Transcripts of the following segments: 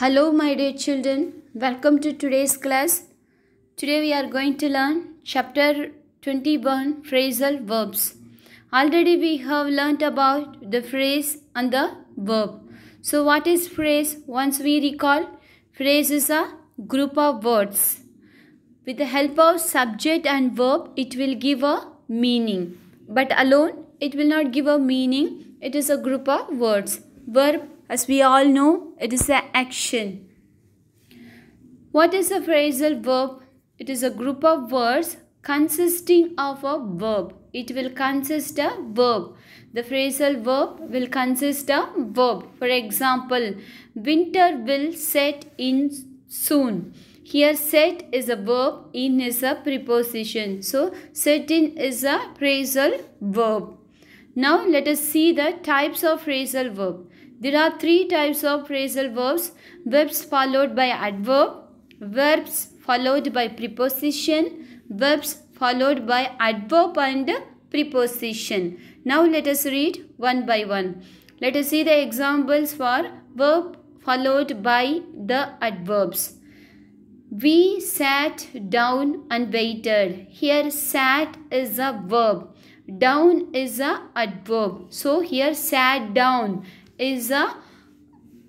Hello my dear children, welcome to today's class. Today we are going to learn chapter 21 phrasal verbs. Already we have learnt about the phrase and the verb. So what is phrase? Once we recall, phrase is a group of words. With the help of subject and verb, it will give a meaning. But alone, it will not give a meaning. It is a group of words. Verb as we all know, it is an action. What is a phrasal verb? It is a group of words consisting of a verb. It will consist a verb. The phrasal verb will consist a verb. For example, winter will set in soon. Here set is a verb, in is a preposition. So set in is a phrasal verb. Now let us see the types of phrasal verb. There are three types of phrasal verbs. Verbs followed by adverb, verbs followed by preposition, verbs followed by adverb and preposition. Now let us read one by one. Let us see the examples for verb followed by the adverbs. We sat down and waited. Here sat is a verb. Down is a adverb. So here sat down is a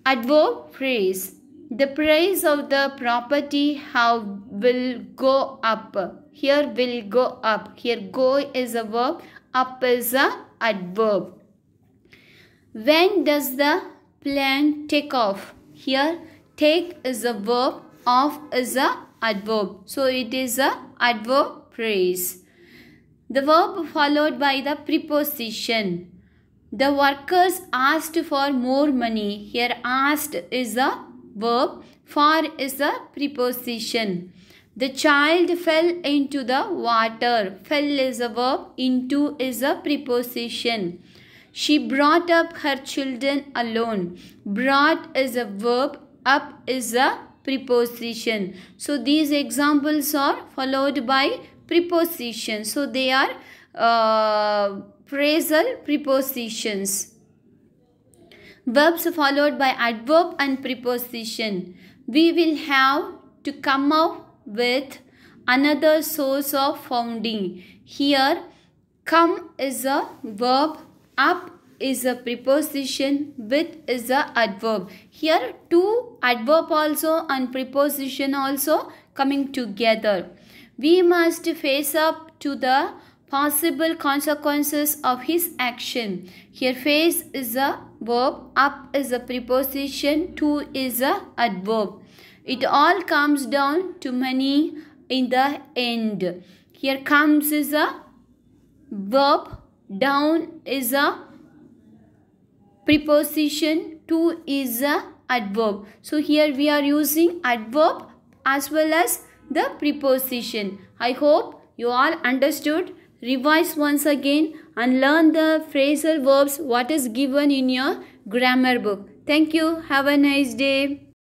adverb phrase. The price of the property how will go up. Here will go up. Here go is a verb. Up is a adverb. When does the plane take off? Here take is a verb. Off is a adverb. So it is a adverb phrase. The verb followed by the preposition. The workers asked for more money. Here asked is a verb. For is a preposition. The child fell into the water. Fell is a verb. Into is a preposition. She brought up her children alone. Brought is a verb. Up is a preposition. So these examples are followed by preposition. So they are uh, phrasal prepositions. Verbs followed by adverb and preposition. We will have to come up with another source of founding. Here, come is a verb, up is a preposition, with is a adverb. Here, two adverb also and preposition also coming together. We must face up to the possible consequences of his action. Here face is a verb, up is a preposition, to is a adverb. It all comes down to money in the end. Here comes is a verb, down is a preposition, to is a adverb. So here we are using adverb as well as the preposition. I hope you all understood revise once again and learn the phrasal verbs what is given in your grammar book. Thank you. Have a nice day.